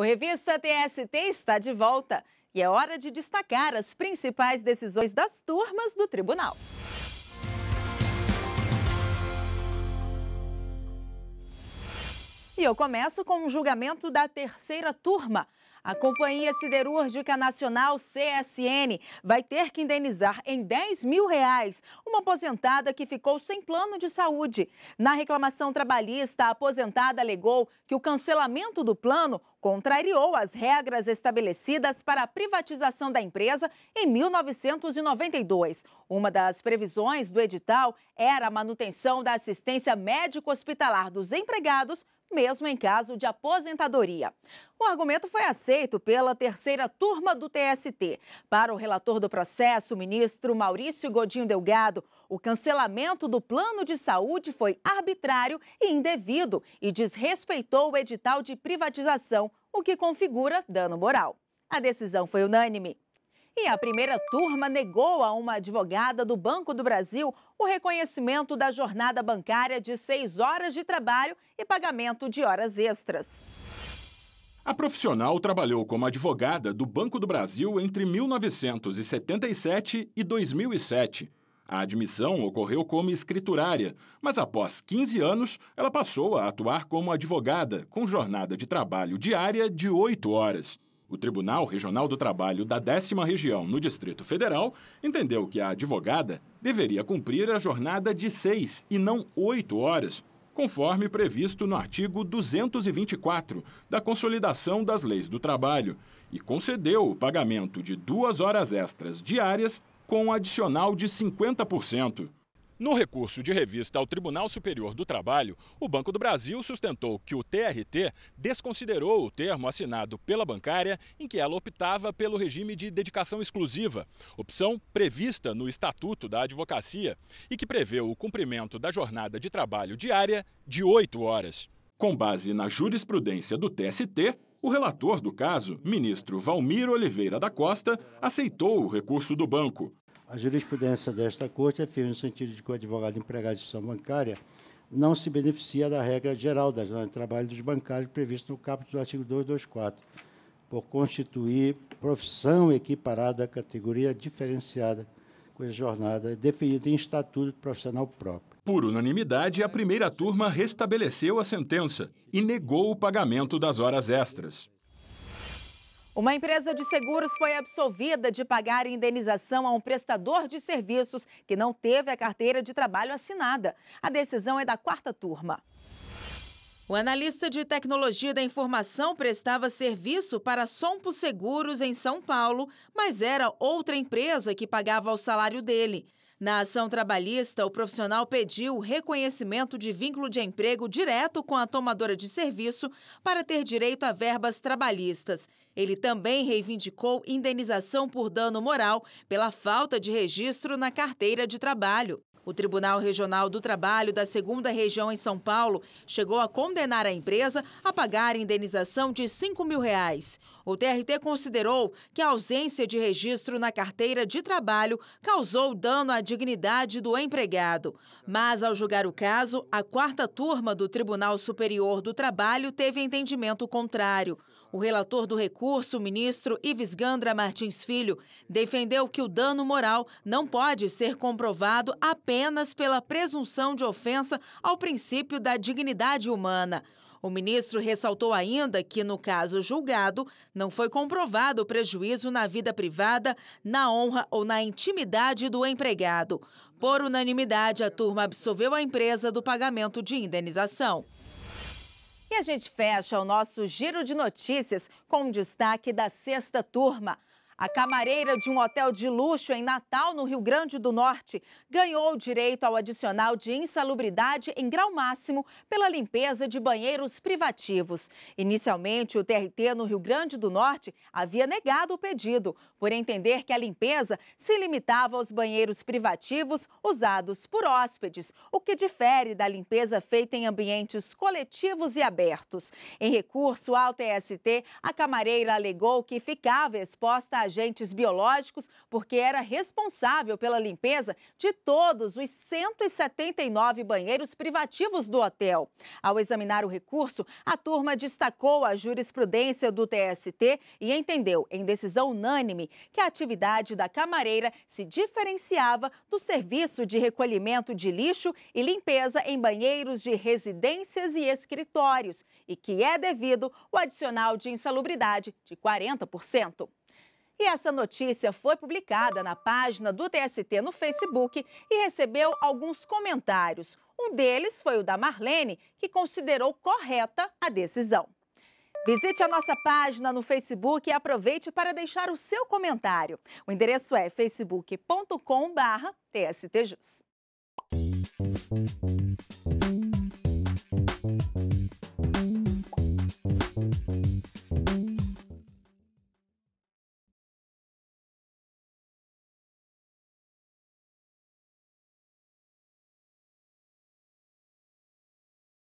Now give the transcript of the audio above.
O Revista TST está de volta e é hora de destacar as principais decisões das turmas do tribunal. E eu começo com o um julgamento da terceira turma a Companhia Siderúrgica Nacional, CSN, vai ter que indenizar em 10 mil reais uma aposentada que ficou sem plano de saúde. Na reclamação trabalhista, a aposentada alegou que o cancelamento do plano contrariou as regras estabelecidas para a privatização da empresa em 1992. Uma das previsões do edital era a manutenção da assistência médico-hospitalar dos empregados mesmo em caso de aposentadoria. O argumento foi aceito pela terceira turma do TST. Para o relator do processo, o ministro Maurício Godinho Delgado, o cancelamento do plano de saúde foi arbitrário e indevido e desrespeitou o edital de privatização, o que configura dano moral. A decisão foi unânime. E a primeira turma negou a uma advogada do Banco do Brasil o reconhecimento da jornada bancária de seis horas de trabalho e pagamento de horas extras. A profissional trabalhou como advogada do Banco do Brasil entre 1977 e 2007. A admissão ocorreu como escriturária, mas após 15 anos, ela passou a atuar como advogada, com jornada de trabalho diária de 8 horas. O Tribunal Regional do Trabalho da 10 Região, no Distrito Federal, entendeu que a advogada deveria cumprir a jornada de seis e não oito horas, conforme previsto no artigo 224 da Consolidação das Leis do Trabalho, e concedeu o pagamento de duas horas extras diárias com um adicional de 50%. No recurso de revista ao Tribunal Superior do Trabalho, o Banco do Brasil sustentou que o TRT desconsiderou o termo assinado pela bancária em que ela optava pelo regime de dedicação exclusiva, opção prevista no Estatuto da Advocacia e que preveu o cumprimento da jornada de trabalho diária de oito horas. Com base na jurisprudência do TST, o relator do caso, ministro Valmir Oliveira da Costa, aceitou o recurso do banco. A jurisprudência desta Corte é firme no sentido de que o advogado empregado de instituição bancária não se beneficia da regra geral da jornada de trabalho dos bancários prevista no caput do artigo 224, por constituir profissão equiparada à categoria diferenciada, cuja jornada é definida em estatuto profissional próprio. Por unanimidade, a primeira turma restabeleceu a sentença e negou o pagamento das horas extras. Uma empresa de seguros foi absolvida de pagar indenização a um prestador de serviços que não teve a carteira de trabalho assinada. A decisão é da quarta turma. O analista de tecnologia da informação prestava serviço para Sompo Seguros em São Paulo, mas era outra empresa que pagava o salário dele. Na ação trabalhista, o profissional pediu reconhecimento de vínculo de emprego direto com a tomadora de serviço para ter direito a verbas trabalhistas. Ele também reivindicou indenização por dano moral pela falta de registro na carteira de trabalho. O Tribunal Regional do Trabalho da 2 Região em São Paulo chegou a condenar a empresa a pagar indenização de 5 mil reais. O TRT considerou que a ausência de registro na carteira de trabalho causou dano à dignidade do empregado. Mas, ao julgar o caso, a quarta turma do Tribunal Superior do Trabalho teve entendimento contrário. O relator do recurso, o ministro Ives Gandra Martins Filho, defendeu que o dano moral não pode ser comprovado apenas pela presunção de ofensa ao princípio da dignidade humana. O ministro ressaltou ainda que, no caso julgado, não foi comprovado o prejuízo na vida privada, na honra ou na intimidade do empregado. Por unanimidade, a turma absolveu a empresa do pagamento de indenização. E a gente fecha o nosso giro de notícias com um destaque da sexta turma. A camareira de um hotel de luxo em Natal, no Rio Grande do Norte, ganhou o direito ao adicional de insalubridade em grau máximo pela limpeza de banheiros privativos. Inicialmente, o TRT no Rio Grande do Norte havia negado o pedido, por entender que a limpeza se limitava aos banheiros privativos usados por hóspedes, o que difere da limpeza feita em ambientes coletivos e abertos. Em recurso ao TST, a camareira alegou que ficava exposta a agentes biológicos, porque era responsável pela limpeza de todos os 179 banheiros privativos do hotel. Ao examinar o recurso, a turma destacou a jurisprudência do TST e entendeu, em decisão unânime, que a atividade da camareira se diferenciava do serviço de recolhimento de lixo e limpeza em banheiros de residências e escritórios e que é devido o adicional de insalubridade de 40%. E essa notícia foi publicada na página do TST no Facebook e recebeu alguns comentários. Um deles foi o da Marlene, que considerou correta a decisão. Visite a nossa página no Facebook e aproveite para deixar o seu comentário. O endereço é facebook.com/tstjus.